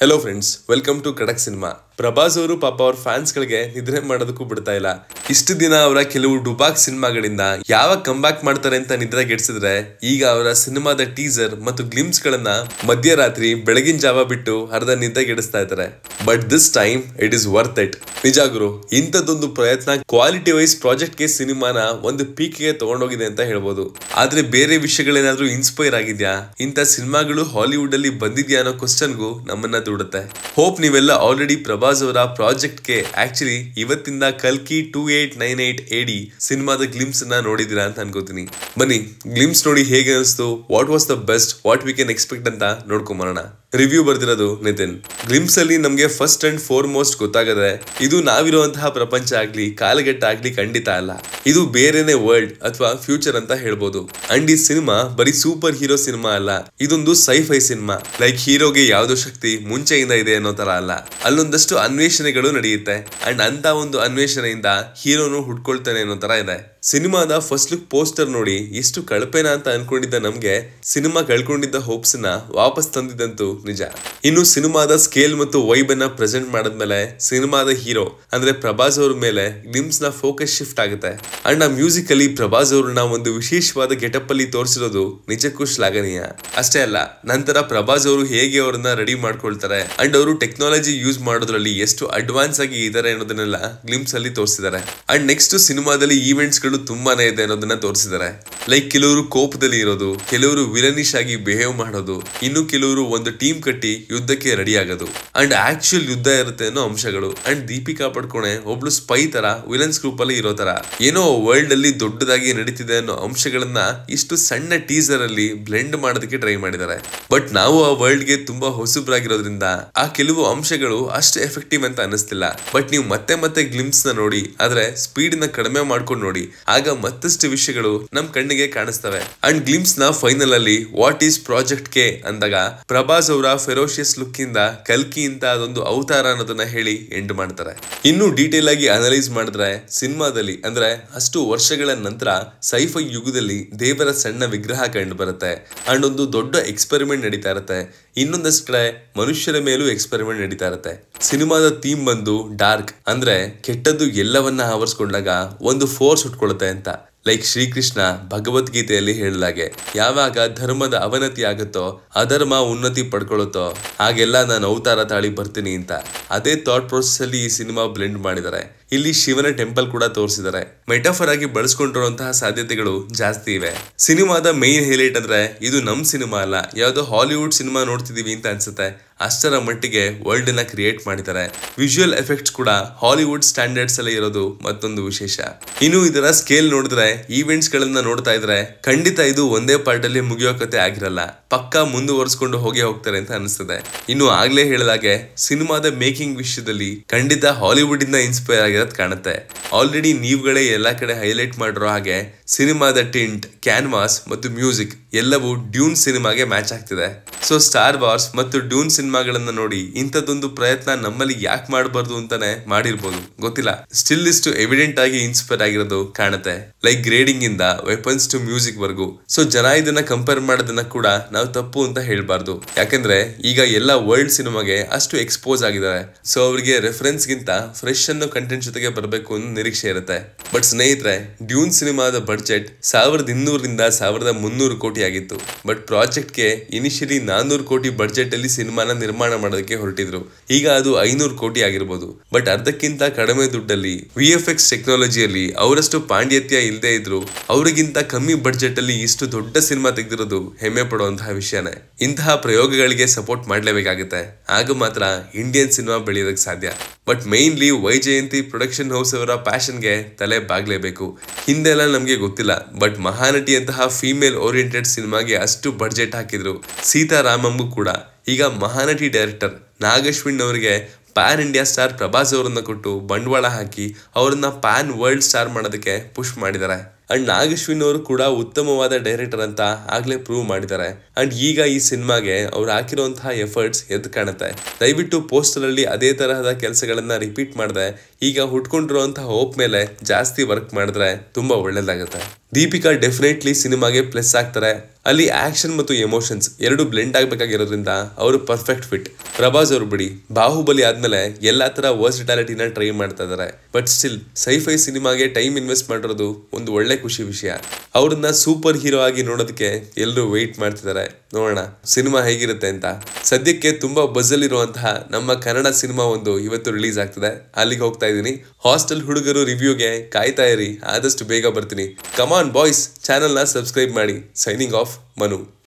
Hello friends, welcome to Kadak Cinema. Prabhas ಅವರು ಪಾಪ ಅವ್ರ ಗಳಿಗೆ ನಿದ್ರೆ ಮಾಡೋದಕ್ಕೂ ಬಿಡ್ತಾ ಇಲ್ಲ ಇಷ್ಟು ದಿನ ಅವರ ಕೆಲವು ಡುಬಾಕ್ ಸಿನಿಮಾಗಳಿಂದ ಯಾವಾಗ ಕಂಬ್ಯಾಕ್ ಮಾಡ್ತಾರೆ ಅಂತ ನಿದ್ರೆ ಗೆಡ್ಸಿದ್ರೆ ಈಗ ಅವರ ಸಿನಿಮಾದ ಟೀಸರ್ ಮತ್ತು ಗ್ಲಿಮ್ಸ್ ಗಳನ್ನ ಮಧ್ಯರಾತ್ರಿ ಬೆಳಗಿನ ಜಾವ ಬಿಟ್ಟು ಅರ್ಧ ನಿದ್ರೆ ಗೆಡಿಸ್ತಾ ಇದ್ದಾರೆ but this time it is worth it ನಿಜ ಗುರು ಇಂಥದ್ದೊಂದು ಪ್ರಯತ್ನ ಕ್ವಾಲಿಟಿ ವೈಸ್ ಪ್ರಾಜೆಕ್ಟ್ ಗೆ ಸಿನಿಮಾನ ಒಂದು ಪೀಕ್ಗೆ ತಗೊಂಡೋಗಿದೆ ಅಂತ ಹೇಳ್ಬೋದು ಆದ್ರೆ ಬೇರೆ ವಿಷಯಗಳೇನಾದ್ರೂ ಇನ್ಸ್ಪೈರ್ ಆಗಿದ್ಯಾ ಇಂಥ ಸಿನಿಮಾಗಳು ಹಾಲಿವುಡ್ ಅಲ್ಲಿ ಬಂದಿದ್ಯಾ ಅನ್ನೋ ಕ್ವಶನ್ಗೂ ನಮ್ಮನ್ನ ದೂಡುತ್ತೆ ಹೋಪ್ ನೀವೆಲ್ಲ ಆಲ್ರೆಡಿ ಪ್ರಭಾಸ್ ಅವರ ಪ್ರಾಜೆಕ್ಟ್ಗೆ ಆಕ್ಚುಲಿ ಇವತ್ತಿಂದ ಕಲ್ಕಿ ಟೂ ಏಟ್ ನೈನ್ ಏಟ್ ಎಡಿ ಸಿನಿಮಾದ ಗ್ಲಿಮ್ಸ್ ಅನ್ನ ನೋಡಿದಿರಾ ಅಂತ ಅನ್ಕೋತೀನಿ ಬನ್ನಿ ಗ್ಲಿಮ್ಸ್ ನೋಡಿ ಹೇಗೆ ಅನಿಸ್ತು what was the best what we can expect ಅಂತ ನೋಡ್ಕೊಂಬರೋಣ ರಿವ್ಯೂ ಬರ್ದಿರೋದು ನಿತಿನ್ ಗ್ಲಿಮ್ಸ್ ಅಲ್ಲಿ ನಮಗೆ ಫಸ್ಟ್ ಅಂಡ್ ಫೋರ್ ಮೋಸ್ಟ್ ಗೊತ್ತಾಗದೆ ಇದು ನಾವಿರುವಂತಹ ಪ್ರಪಂಚ ಆಗ್ಲಿ ಕಾಲಗೆಟ್ಟ ಆಗ್ಲಿ ಖಂಡಿತ ಅಲ್ಲ ಇದು ಬೇರೆನೆ ವರ್ಲ್ಡ್ ಅಥವಾ ಫ್ಯೂಚರ್ ಅಂತ ಹೇಳ್ಬೋದು ಅಂಡ್ ಈ ಸಿನಿಮಾ ಬರೀ ಸೂಪರ್ ಹೀರೋ ಸಿನಿಮಾ ಅಲ್ಲ ಇದೊಂದು ಸೈಫೈ ಸಿನಿಮಾ ಲೈಕ್ ಹೀರೋಗೆ ಯಾವ್ದೋ ಶಕ್ತಿ ಮುಂಚೆಯಿಂದ ಇದೆ ಅನ್ನೋ ತರ ಅಲ್ಲ ಅಲ್ಲೊಂದಷ್ಟು ಅನ್ವೇಷಣೆಗಳು ನಡೆಯುತ್ತೆ ಅಂಡ್ ಅಂತ ಒಂದು ಅನ್ವೇಷಣೆಯಿಂದ ಹೀರೋನು ಹುಡ್ಕೊಳ್ತಾನೆ ಅನ್ನೋ ತರ ಇದೆ ಸಿನಿಮಾದ ಫಸ್ಟ್ ಲುಕ್ ಪೋಸ್ಟರ್ ನೋಡಿ ಎಷ್ಟು ಕಳಪೆನಾ ಅಂತ ಅನ್ಕೊಂಡಿದ್ದ ನಮ್ಗೆ ಸಿನಿಮಾ ಕಳ್ಕೊಂಡಿದ್ದ ಹೋಪ್ಸ್ ನ ವಾಪಸ್ ತಂದಿದ್ದಂತೂ ನಿಜ ಇನ್ನು ಸಿನಿಮಾದ ಸ್ಕೇಲ್ ಮತ್ತು ವೈಬ್ ಅನ್ನ ಪ್ರೆಸೆಂಟ್ ಮಾಡಿದ್ಮೇಲೆ ಸಿನಿಮಾದ ಹೀರೋ ಅಂದ್ರೆ ಪ್ರಭಾಸ್ ಅವ್ರ ಮೇಲೆ ಗ್ಲಿಮ್ಸ್ ನ ಫೋಕಸ್ ಶಿಫ್ಟ್ ಆಗುತ್ತೆ ಅಂಡ್ ಆ ಮ್ಯೂಸಿಕ್ ಅಲ್ಲಿ ಪ್ರಭಾಸ್ ಅವ್ರನ್ನ ಒಂದು ವಿಶೇಷವಾದ ಗೆಟಪ್ ಅಲ್ಲಿ ತೋರಿಸಿರೋದು ನಿಜಕ್ಕೂ ಶ್ಲಾಘನೀಯ ಅಷ್ಟೇ ಅಲ್ಲ ನಂತರ ಪ್ರಭಾಸ್ ಅವರು ಹೇಗೆ ಅವ್ರನ್ನ ರೆಡಿ ಮಾಡ್ಕೊಳ್ತಾರೆ ಅಂಡ್ ಅವರು ಟೆಕ್ನಾಲಜಿ ಯೂಸ್ ಮಾಡೋದ್ರಲ್ಲಿ ಎಷ್ಟು ಅಡ್ವಾನ್ಸ್ ಆಗಿ ಇದಾರೆ ಅನ್ನೋದನ್ನೆಲ್ಲ ಗ್ಲಿಮ್ಸ್ ಅಲ್ಲಿ ತೋರಿಸಿದ್ದಾರೆ ಅಂಡ್ ನೆಕ್ಸ್ಟ್ ಸಿನಿಮಾದಲ್ಲಿ ಈವೆಂಟ್ಸ್ ತುಂಬಾನೇ ಇದೆ ಅನ್ನೋದನ್ನ ತೋರಿಸಿದ್ದಾರೆ ಲೈಕ್ ಕೆಲವರು ಕೋಪದಲ್ಲಿ ಇರೋದು ಕೆಲವರು ವಿಲನಿಶ್ ಆಗಿ ಬಿಹೇವ್ ಮಾಡೋದು ಇನ್ನು ಕೆಲವರು ಒಂದು ಟೀಮ್ ಕಟ್ಟಿ ಯುದ್ಧಕ್ಕೆ ರೆಡಿ ಆಗೋದು ಅಂಡ್ ಆಕ್ಚುಯಲ್ ಯುದ್ಧ ಇರುತ್ತೆ ಅನ್ನೋ ಅಂಶಗಳು ಅಂಡ್ ದೀಪಿಕಾ ಪಡ್ಕೊಣೆ ಒಬ್ಳು ಸ್ಪೈ ತರ ವಿಲನ್ಸ್ ಗ್ರೂಪ್ ಅಲ್ಲಿ ಇರೋ ತರ ಏನೋ ವರ್ಲ್ಡ್ ಅಲ್ಲಿ ದೊಡ್ಡದಾಗಿ ನಡೀತಿದೆ ಅನ್ನೋ ಅಂಶಗಳನ್ನ ಇಷ್ಟು ಸಣ್ಣ ಟೀಸರ್ ಅಲ್ಲಿ ಬ್ಲೆಂಡ್ ಮಾಡೋದಕ್ಕೆ ಟ್ರೈ ಮಾಡಿದ್ದಾರೆ ಬಟ್ ನಾವು ಆ ವರ್ಲ್ಡ್ ಗೆ ತುಂಬಾ ಹೊಸಬ್ರಾಗಿರೋದ್ರಿಂದ ಆ ಕೆಲವು ಅಂಶಗಳು ಅಷ್ಟು ಎಫೆಕ್ಟಿವ್ ಅಂತ ಅನಿಸ್ತಿಲ್ಲ ಬಟ್ ನೀವು ಮತ್ತೆ ಮತ್ತೆ ಗ್ಲಿಮ್ಸ್ ನ ನೋಡಿ ಆದ್ರೆ ಸ್ಪೀಡ್ ನ ಕಡಿಮೆ ಮಾಡ್ಕೊಂಡು ನೋಡಿ ಆಗ ಮತ್ತಷ್ಟು ವಿಷಯಗಳು ನಮ್ ಕಣ್ಣಿಗೆ ಕಾಣಿಸ್ತವೆ ಅಂಡ್ ಗ್ಲಿಮ್ಸ್ ನ ಫೈನಲ್ ಅಲ್ಲಿ ವಾಟ್ ಈಸ್ ಪ್ರಾಜೆಕ್ಟ್ ಕೆ ಅಂದಾಗ ಪ್ರಭಾಸ್ ಅವರ ಫೆರೋಷಿಯಸ್ ಲುಕ್ ಇಂದ ಕಲ್ಕಿ ಇಂತ ಅದೊಂದು ಅವತಾರ ಅನ್ನೋದನ್ನ ಹೇಳಿ ಎಂಡ್ ಮಾಡ್ತಾರೆ ಇನ್ನು ಡೀಟೇಲ್ ಆಗಿ ಅನಲೈಸ್ ಮಾಡಿದ್ರೆ ಸಿನಿಮಾದಲ್ಲಿ ಅಂದ್ರೆ ಅಷ್ಟು ವರ್ಷಗಳ ನಂತರ ಸೈಫೈ ಯುಗದಲ್ಲಿ ದೇವರ ಸಣ್ಣ ವಿಗ್ರಹ ಕಂಡು ಬರುತ್ತೆ ಅಂಡ್ ಒಂದು ದೊಡ್ಡ ಎಕ್ಸ್ಪೆರಿಮೆಂಟ್ ನಡೀತಾ ಇರುತ್ತೆ ಇನ್ನೊಂದಷ್ಟು ಕಡೆ ಮನುಷ್ಯರ ಮೇಲೂ ಎಕ್ಸ್ಪೆರಿಮೆಂಟ್ ನಡೀತಾ ಇರುತ್ತೆ ಸಿನಿಮಾದ ಥೀಮ್ ಬಂದು ಡಾರ್ಕ್ ಅಂದ್ರೆ ಕೆಟ್ಟದ್ದು ಎಲ್ಲವನ್ನ ಆವರಿಸ್ಕೊಂಡಾಗ ಒಂದು ಫೋರ್ಸ್ ಹುಟ್ಕೊಳ್ಳುತ್ತೆ ಅಂತ ಲೈಕ್ ಶ್ರೀಕೃಷ್ಣ ಭಗವದ್ಗೀತೆಯಲ್ಲಿ ಹೇಳಲಾಗೆ ಯಾವಾಗ ಧರ್ಮದ ಅವನತಿ ಆಗುತ್ತೋ ಅಧರ್ಮ ಉನ್ನತಿ ಪಡ್ಕೊಳ್ಳುತ್ತೋ ಹಾಗೆಲ್ಲ ನಾನು ಅವತಾರ ತಾಳಿ ಬರ್ತೀನಿ ಅಂತ ಅದೇ ಥಾಟ್ ಪ್ರೊಸೆಸ್ ಅಲ್ಲಿ ಈ ಸಿನಿಮಾ ಬ್ಲೆಂಡ್ ಮಾಡಿದ್ದಾರೆ ಇಲ್ಲಿ ಶಿವನ ಟೆಂಪಲ್ ಕೂಡ ತೋರಿಸಿದ್ದಾರೆ ಮೆಟಾಫರ್ ಆಗಿ ಬಳಸ್ಕೊಂಡಿರುವಂತಹ ಸಾಧ್ಯತೆಗಳು ಜಾಸ್ತಿ ಇವೆ ಸಿನಿಮಾದ ಮೈನ್ ಹೈಲೈಟ್ ಅಂದ್ರೆ ಇದು ನಮ್ ಸಿನಿಮಾ ಅಲ್ಲ ಯಾವುದೋ ಹಾಲಿವುಡ್ ಸಿನಿಮಾ ನೋಡ್ತಿದೀವಿ ಅಂತ ಅನ್ಸುತ್ತೆ ಅಷ್ಟರ ಮಟ್ಟಿಗೆ ವರ್ಲ್ಡ್ ನ ಕ್ರಿಯೇಟ್ ಮಾಡಿದ್ದಾರೆ ವಿಜುವಲ್ ಎಫೆಕ್ಟ್ಸ್ ಕೂಡ ಹಾಲಿವುಡ್ ಸ್ಟ್ಯಾಂಡರ್ಡ್ಸ್ ಅಲ್ಲಿ ಇರೋದು ಮತ್ತೊಂದು ವಿಶೇಷ ಇನ್ನು ಇದರ ಸ್ಕೇಲ್ ನೋಡಿದ್ರೆ ಈವೆಂಟ್ಸ್ ಗಳನ್ನ ನೋಡ್ತಾ ಇದ್ರೆ ಖಂಡಿತ ಇದು ಒಂದೇ ಪಾರ್ಟ್ ಅಲ್ಲಿ ಮುಗಿಯೋ ಕತೆ ಆಗಿರಲ್ಲ ಪಕ್ಕಾ ಮುಂದುವರೆಸ್ಕೊಂಡು ಹೋಗೇ ಹೋಗ್ತಾರೆ ಅಂತ ಅನಿಸ್ತದೆ ಇನ್ನು ಆಗ್ಲೇ ಹೇಳಿದಾಗೆ ಸಿನಿಮಾದ ಮೇಕಿಂಗ್ ವಿಷಯದಲ್ಲಿ ಖಂಡಿತ ಹಾಲಿವುಡ್ ಇಂದ ಇನ್ಸ್ಪೈರ್ ಆಗಿರೋದು ಕಾಣುತ್ತೆ ಆಲ್ರೆಡಿ ನೀವುಗಳೇ ಎಲ್ಲಾ ಕಡೆ ಹೈಲೈಟ್ ಮಾಡಿರೋ ಹಾಗೆ ಸಿನಿಮಾದ ಟಿಂಟ್ ಕ್ಯಾನ್ವಾಸ್ ಮತ್ತು ಮ್ಯೂಸಿಕ್ ಎಲ್ಲವೂ ಡ್ಯೂನ್ ಸಿನಿಮಾಗೆ ಮ್ಯಾಚ್ ಆಗ್ತಿದೆ ಸೊ ಸ್ಟಾರ್ ವಾರ್ಸ್ ಮತ್ತು ಡ್ಯೂನ್ ಸಿನಿಮಾ ಸಿನಿಮಾಗಳನ್ನ ನೋಡಿ ಇಂಥದ್ದೊಂದು ಪ್ರಯತ್ನ ನಮ್ಮಲ್ಲಿ ಯಾಕೆ ಮಾಡಬಾರ್ದು ಅಂತಾನೆ ಮಾಡಿರ್ಬೋದು ಗೊತ್ತಿಲ್ಲ ಸ್ಟಿಲ್ ಇಷ್ಟು ಎವಿಡೆಂಟ್ ಆಗಿ ಇನ್ಸ್ಪೈರ್ ಆಗಿರೋದು ಕಾಣುತ್ತೆ ಲೈಕ್ ಗ್ರೇಡಿಂಗ್ ಇಂದ ವೆಪನ್ಸ್ ಟು ಮ್ಯೂಸಿಕ್ ವರ್ಗೂ ಸೊ ಜನ ಇದನ್ನ ಕಂಪೇರ್ ಮಾಡೋದನ್ನ ಕೂಡ ನಾವು ತಪ್ಪು ಅಂತ ಹೇಳಬಾರ್ದು ಯಾಕಂದ್ರೆ ಈಗ ಎಲ್ಲ ವರ್ಲ್ಡ್ ಸಿನಿಮಾಗೆ ಅಷ್ಟು ಎಕ್ಸ್ಪೋಸ್ ಆಗಿದ್ದಾರೆ ಸೊ ಅವರಿಗೆ ರೆಫರೆನ್ಸ್ ಗಿಂತ ಫ್ರೆಶ್ ಅನ್ನೋ ಕಂಟೆಂಟ್ ಜೊತೆಗೆ ಬರಬೇಕು ಅನ್ನೋ ನಿರೀಕ್ಷೆ ಇರುತ್ತೆ ಬಟ್ ಸ್ನೇಹಿತರೆ ಡ್ಯೂನ್ ಸಿನಿಮಾದ ಬಡ್ಜೆಟ್ ಸಾವಿರದ ಇನ್ನೂರಿಂದ ಸಾವಿರದ ಮುನ್ನೂರು ಕೋಟಿ ಆಗಿತ್ತು ಬಟ್ ಪ್ರಾಜೆಕ್ಟ್ಗೆ ಇನಿಷಿಯಲಿ ನಾನ್ನೂರು ಕೋಟಿ ಬಡ್ಜೆಟ್ ಅಲ್ಲಿ ಸಿನಿಮಾನ ನಿರ್ಮಾಣ ಮಾಡೋದಕ್ಕೆ ಹೊರಟಿದ್ರು ಈಗ ಅದು ಐನೂರು ಕೋಟಿ ಆಗಿರ್ಬೋದು ಬಟ್ ಅರ್ಧಕ್ಕಿಂತ ಕಡಿಮೆ ದುಡ್ಡಲ್ಲಿ ವಿ ಎಫ್ ಎಕ್ಸ್ ಟೆಕ್ನಾಲಜಿಯಲ್ಲಿ ಅವರಷ್ಟು ಪಾಂಡಿತ್ಯ ಇಲ್ಲದೆ ಇದ್ರು ಅವರಿಗಿಂತ ಕಮ್ಮಿ ಬಡ್ಜೆಟ್ ಅಲ್ಲಿ ಇಷ್ಟು ದೊಡ್ಡ ಸಿನಿಮಾ ತೆಗೆದಿರೋದು ಹೆಮ್ಮೆ ಪಡುವಂತಹ ವಿಷಯನೇ ಇಂತಹ ಪ್ರಯೋಗಗಳಿಗೆ ಸಪೋರ್ಟ್ ಮಾಡಲೇಬೇಕಾಗುತ್ತೆ ಆಗ ಮಾತ್ರ ಇಂಡಿಯನ್ ಸಿನಿಮಾ ಬೆಳೆಯೋದಕ್ಕೆ ಸಾಧ್ಯ but mainly Jayanthi production house ಅವರ ಪ್ಯಾಷನ್ಗೆ ತಲೆ ಬಾಗ್ಲೇಬೇಕು ಹಿಂದೆಲ್ಲ ನಮಗೆ ಗೊತ್ತಿಲ್ಲ ಬಟ್ ಮಹಾನಟಿಯಂತಹ ಫೀಮೇಲ್ ಓರಿಯೆಂಟೆಡ್ ಸಿನಿಮಾಗೆ ಅಷ್ಟು ಬಡ್ಜೆಟ್ ಹಾಕಿದ್ರು ಸೀತಾರಾಮಂಗೂ ಕೂಡ ಈಗ ಮಹಾನಟಿ ಡೈರೆಕ್ಟರ್ ನಾಗಶ್ವಿನ್ ಅವರಿಗೆ ಪ್ಯಾನ್ ಇಂಡಿಯಾ ಸ್ಟಾರ್ ಪ್ರಭಾಸ್ ಅವರನ್ನು ಕೊಟ್ಟು ಬಂಡವಾಳ ಹಾಕಿ ಅವರನ್ನು ಪ್ಯಾನ್ ವರ್ಲ್ಡ್ ಸ್ಟಾರ್ ಮಾಡೋದಕ್ಕೆ ಪುಷ್ ಮಾಡಿದ್ದಾರೆ ಅಂಡ್ ಅವರು ಕೂಡ ಉತ್ತಮವಾದ ಡೈರೆಕ್ಟರ್ ಅಂತ ಆಗ್ಲೇ ಪ್ರೂವ್ ಮಾಡಿದ್ದಾರೆ ಅಂಡ್ ಈಗ ಈ ಸಿನಿಮಾಗೆ ಅವ್ರು ಹಾಕಿರುವಂತಹ ಎಫರ್ಟ್ಸ್ ಎದ್ದು ಕಾಣುತ್ತೆ ದಯವಿಟ್ಟು ಪೋಸ್ಟರ್ ಅಲ್ಲಿ ಅದೇ ತರಹದ ಕೆಲಸಗಳನ್ನ ರಿಪೀಟ್ ಮಾಡದೆ ಈಗ ಹುಟ್ಕೊಂಡಿರುವಂತಹ ಹೋಪ್ ಮೇಲೆ ಜಾಸ್ತಿ ವರ್ಕ್ ಮಾಡಿದ್ರೆ ತುಂಬಾ ಒಳ್ಳೇದಾಗುತ್ತೆ ದೀಪಿಕಾ ಡೆಫಿನೆಟ್ಲಿ ಸಿನಿಮಾಗೆ ಪ್ಲಸ್ ಆಗ್ತಾರೆ ಅಲ್ಲಿ ಆಕ್ಷನ್ ಮತ್ತು ಎಮೋಷನ್ಸ್ ಎರಡು ಬ್ಲೆಂಡ್ ಆಗಬೇಕಾಗಿರೋದ್ರಿಂದ ಅವರು ಪರ್ಫೆಕ್ಟ್ ಫಿಟ್ ಪ್ರಭಾಸ್ ಅವರು ಬಿಡಿ ಬಾಹುಬಲಿ ಆದ್ಮೇಲೆ ಎಲ್ಲಾ ತರ ವರ್ಸಿಟಾಲಿಟಿನ ಟ್ರೈ ಮಾಡ್ತಾ ಇದ್ದಾರೆ ಬಟ್ ಸ್ಟಿಲ್ ಸೈಫೈ ಸಿನಿಮಾಗೆ ಟೈಮ್ ಇನ್ವೆಸ್ಟ್ ಮಾಡಿರೋದು ಒಂದು ಒಳ್ಳೆ ಖುಷಿ ವಿಷಯ ಅವ್ರನ್ನ ಸೂಪರ್ ಹೀರೋ ಆಗಿ ನೋಡೋದಕ್ಕೆ ಎಲ್ಲರೂ ವೆಯ್ಟ್ ಮಾಡ್ತಿದ್ದಾರೆ ನೋಡೋಣ ಸಿನಿಮಾ ಹೇಗಿರುತ್ತೆ ಅಂತ ಸದ್ಯಕ್ಕೆ ತುಂಬಾ ಬಜಲ್ ಇರುವಂತಹ ನಮ್ಮ ಕನ್ನಡ ಸಿನಿಮಾ ಒಂದು ಇವತ್ತು ರಿಲೀಸ್ ಆಗ್ತದೆ ಅಲ್ಲಿಗೆ ಹೋಗ್ತಾ ಇದೀನಿ ಹಾಸ್ಟೆಲ್ ಹುಡುಗರು ರಿವ್ಯೂಗೆ ಕಾಯ್ತಾ ಇರಿ ಆದಷ್ಟು ಬೇಗ ಬರ್ತೀನಿ ಕಮಾನ್ ಬಾಯ್ಸ್ ಚಾನೆಲ್ನ ಸಬ್ಸ್ಕ್ರೈಬ್ ಮಾಡಿ ಸೈನಿಂಗ್ ಆಫ್ ಮನು